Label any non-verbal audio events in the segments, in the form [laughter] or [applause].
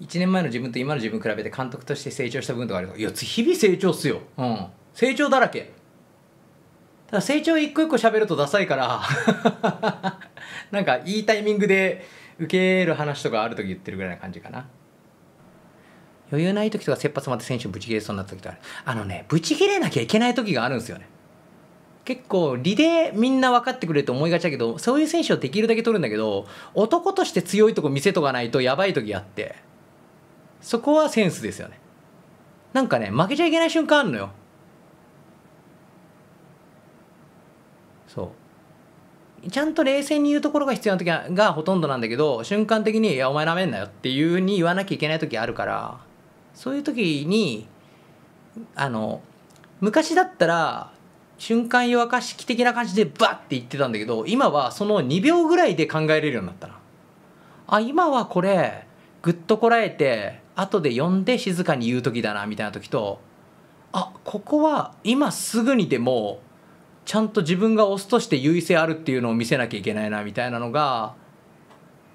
1年前の自分と今の自分比べて監督として成長した部分とかあるいや日々成長っすよ、うん、成長だらけただ成長一個一個喋るとダサいから [laughs] なんかいいタイミングで受ける話とかある時言ってるぐらいな感じかな余裕ない時とか切羽詰まって選手ブチ切れそうになった時とかあのねブチ切れなきゃいけない時があるんですよね結構リレーみんな分かってくれると思いがちだけどそういう選手をできるだけ取るんだけど男として強いとこ見せとかないとやばい時あってそこはセンスですよねなんかね負けちゃいけない瞬間あるのよそうちゃんと冷静に言うところが必要な時がほとんどなんだけど瞬間的に「いやお前なめんなよ」っていうふうに言わなきゃいけない時あるからそういう時にあの昔だったら瞬間弱化かし的な感じでバッて言ってたんだけど今はその2秒ぐらいで考えれるようになったなあ今はこれぐっとこらえて後で読んで静かに言う時だなみたいな時とあここは今すぐにでもちゃんと自分が押すとして優位性あるっていうのを見せなきゃいけないなみたいなのが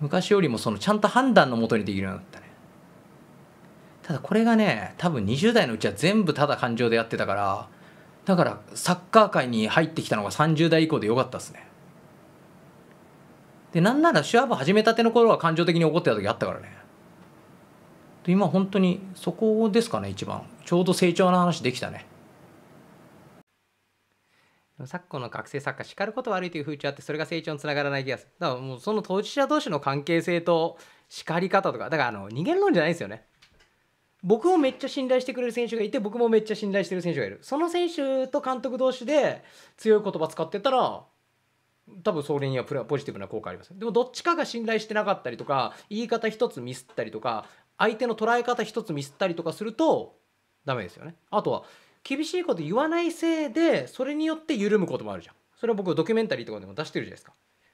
昔よりもそのちゃんと判断のもとにできるようになったねただこれがね多分20代のうちは全部ただ感情でやってたからだからサッカー界に入ってきたのが30代以降でよかったですねでなんなら手話部始めたての頃は感情的に怒ってた時あったからねで今本当にそこですかね一番ちょうど成長の話できたね昨今の学生作家叱ること悪いという風潮あってそれが成長につながらない気がするだからもうその当事者同士の関係性と叱り方とかだからあの人間論じゃないですよね僕をめっちゃ信頼してくれる選手がいて僕もめっちゃ信頼してる選手がいるその選手と監督同士で強い言葉使ってたら多分それにはポジティブな効果ありますでもどっちかが信頼してなかったりとか言い方一つミスったりとか相手の捉え方一つミスったりとかするとダメですよね。あとは厳しいこと言わないせいでそれによって緩むこともあるじゃん。それは僕ドキュメンタリーとかでも出してるじゃないですか。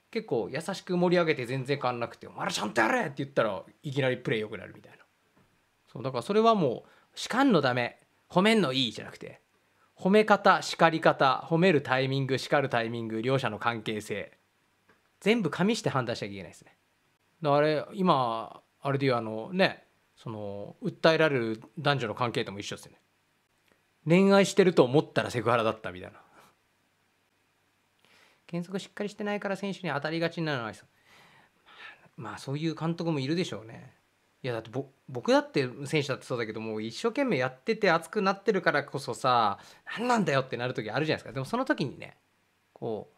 結構優しく盛り上げて全然変わんなくて「お前らちゃんとやれ!」って言ったらいきなりプレー良くなるみたいな。そうだからそれはもう叱んのダメ褒めんのいいじゃなくて褒め方叱り方褒めるタイミング叱るタイミング両者の関係性全部加味して判断しなきゃいけないですね。あれ今あれで言うあのねその訴えられる男女の関係とも一緒ですよね恋愛してると思ったらセクハラだったみたいな原則しっかりしてないから選手に当たりがちになるのはまあそういう監督もいるでしょうねいやだって僕だって選手だってそうだけどもう一生懸命やってて熱くなってるからこそさ何なんだよってなる時あるじゃないですかでもその時にねこう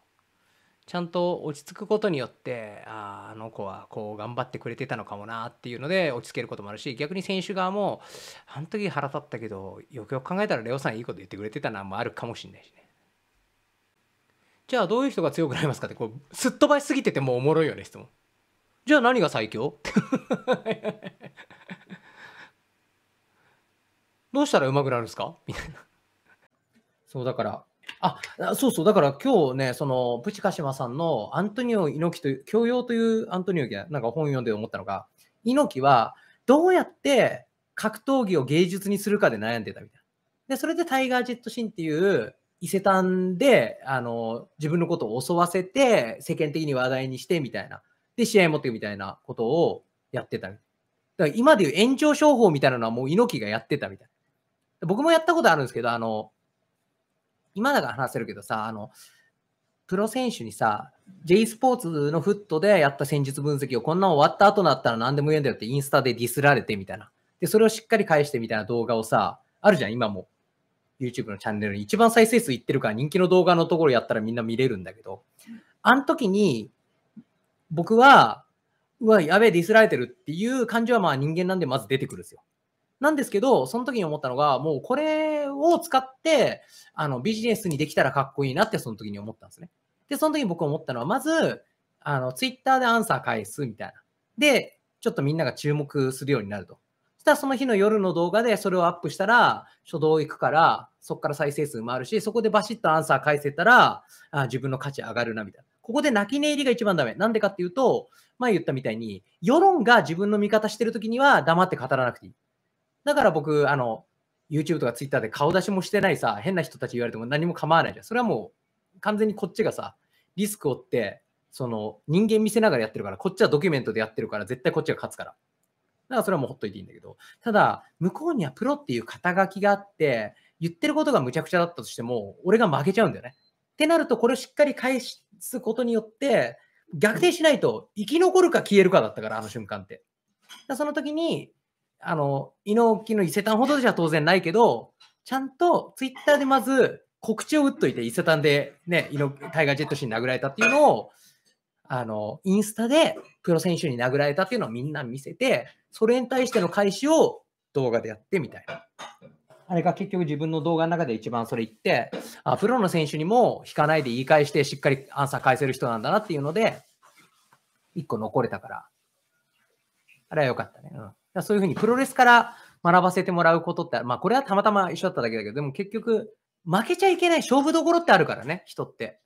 ちゃんと落ち着くことによってああの子はこう頑張ってくれてたのかもなっていうので落ち着けることもあるし逆に選手側もあの時腹立ったけどよくよく考えたらレオさんいいこと言ってくれてたなもあるかもしれないしね。じゃあどういう人が強くなりますかってこうすっ飛ばしすぎててもうおもろいよね質問。じゃあ何が最強 [laughs] どうしたら上手くなるんですかみたいな。そうだからあそうそう、だから今日ね、そのプチカシマさんのアントニオ猪木という、教養というアントニオ猪木がなんか本読んで思ったのが、猪木はどうやって格闘技を芸術にするかで悩んでたみたいな。で、それでタイガー・ジェット・シンっていう伊勢丹であの自分のことを襲わせて、世間的に話題にしてみたいな。で、試合持ってみたいなことをやってたみたいだから今でいう延長商法みたいなのはもう猪木がやってたみたいな。僕もやったことあるんですけど、あの、今だから話せるけどさ、あの、プロ選手にさ、J スポーツのフットでやった戦術分析をこんな終わった後だったら何でも言うんだよってインスタでディスられてみたいな。で、それをしっかり返してみたいな動画をさ、あるじゃん、今も。YouTube のチャンネルに一番再生数いってるから人気の動画のところやったらみんな見れるんだけど、あの時に僕は、うわ、やべえ、ディスられてるっていう感じはまあ人間なんでまず出てくるんですよ。なんですけど、その時に思ったのが、もうこれを使って、あの、ビジネスにできたらかっこいいなってその時に思ったんですね。で、その時に僕思ったのは、まず、あの、ツイッターでアンサー返すみたいな。で、ちょっとみんなが注目するようになると。そしたらその日の夜の動画でそれをアップしたら、初動行くから、そこから再生数もあるし、そこでバシッとアンサー返せたら、あ自分の価値上がるな、みたいな。ここで泣き寝入りが一番ダメ。なんでかっていうと、前言ったみたいに、世論が自分の味方してるときには黙って語らなくていい。だから僕、あの、YouTube とか Twitter で顔出しもしてないさ、変な人たち言われても何も構わないじゃん。それはもう完全にこっちがさ、リスクを負って、その人間見せながらやってるから、こっちはドキュメントでやってるから、絶対こっちが勝つから。だからそれはもうほっといていいんだけど、ただ、向こうにはプロっていう肩書きがあって、言ってることがむちゃくちゃだったとしても、俺が負けちゃうんだよね。ってなると、これをしっかり返すことによって、逆転しないと生き残るか消えるかだったから、あの瞬間って。その時に、あの、猪木の伊勢丹ほどじゃ当然ないけど、ちゃんとツイッターでまず告知を打っといて、伊勢丹でね、タイガージェット氏に殴られたっていうのを、あの、インスタでプロ選手に殴られたっていうのをみんな見せて、それに対しての返しを動画でやってみたいな。あれが結局自分の動画の中で一番それ言って、あプロの選手にも引かないで言い返して、しっかりアンサー返せる人なんだなっていうので、一個残れたから、あれは良かったね。うんそういうふうにプロレスから学ばせてもらうことって、まあこれはたまたま一緒だっただけだけど、でも結局、負けちゃいけない勝負どころってあるからね、人って。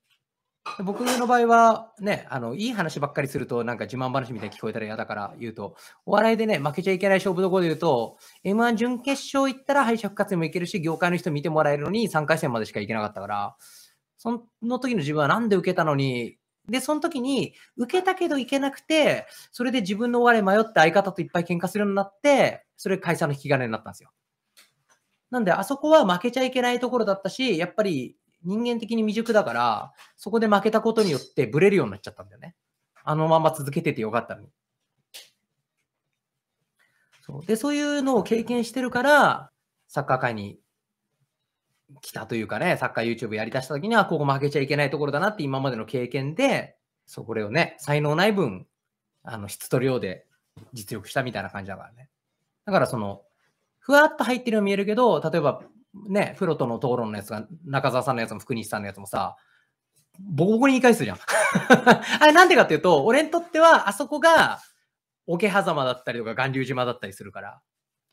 僕の場合はね、あの、いい話ばっかりすると、なんか自慢話みたいに聞こえたら嫌だから言うと、お笑いでね、負けちゃいけない勝負どころで言うと、M1 準決勝行ったら敗者復活にも行けるし、業界の人見てもらえるのに3回戦までしか行けなかったから、その時の自分はなんで受けたのに、で、その時に、受けたけどいけなくて、それで自分の終わり迷って相方といっぱい喧嘩するようになって、それ解散の引き金になったんですよ。なんで、あそこは負けちゃいけないところだったし、やっぱり人間的に未熟だから、そこで負けたことによってブレるようになっちゃったんだよね。あのまま続けててよかったのに。そうでそういうのを経験してるから、サッカー界に来たというかね、サッカー YouTube やりだした時には、ここ負けちゃいけないところだなって今までの経験で、そこれをね、才能ない分、あの、質と量で実力したみたいな感じだからね。だからその、ふわっと入ってるように見えるけど、例えばね、プロとの討論のやつが、中澤さんのやつも福西さんのやつもさ、ボコボコに言い返すじゃん。[laughs] あれなんでかっていうと、俺にとってはあそこが桶狭間だったりとか巌流島だったりするから、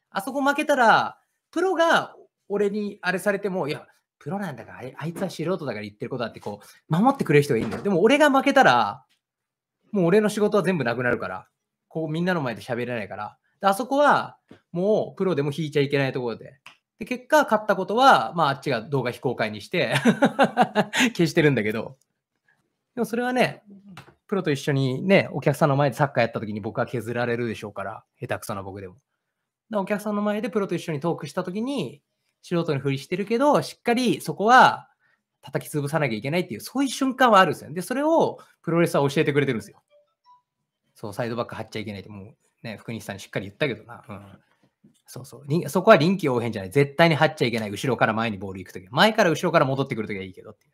あそこ負けたら、プロが俺にあれされても、いや、プロなんだから、あいつは素人だから言ってることだって、こう、守ってくれる人がいいんだよ。でも俺が負けたら、もう俺の仕事は全部なくなるから、こうみんなの前で喋れないから、であそこはもうプロでも引いちゃいけないところで。で、結果、勝ったことは、まあ、あっちが動画非公開にして [laughs] 消してるんだけど、でもそれはね、プロと一緒にね、お客さんの前でサッカーやった時に僕は削られるでしょうから、下手くそな僕でも。お客さんの前でプロと一緒にトークした時に、素人のふりしてるけど、しっかりそこは叩き潰さなきゃいけないっていう、そういう瞬間はあるんですよ。で、それをプロレスは教えてくれてるんですよ。そう、サイドバック張っちゃいけないって、もうね、福西さんにしっかり言ったけどな。うん。そうそう。そこは臨機応変じゃない。絶対に張っちゃいけない。後ろから前にボール行くとき。前から後ろから戻ってくるときはいいけどっていう。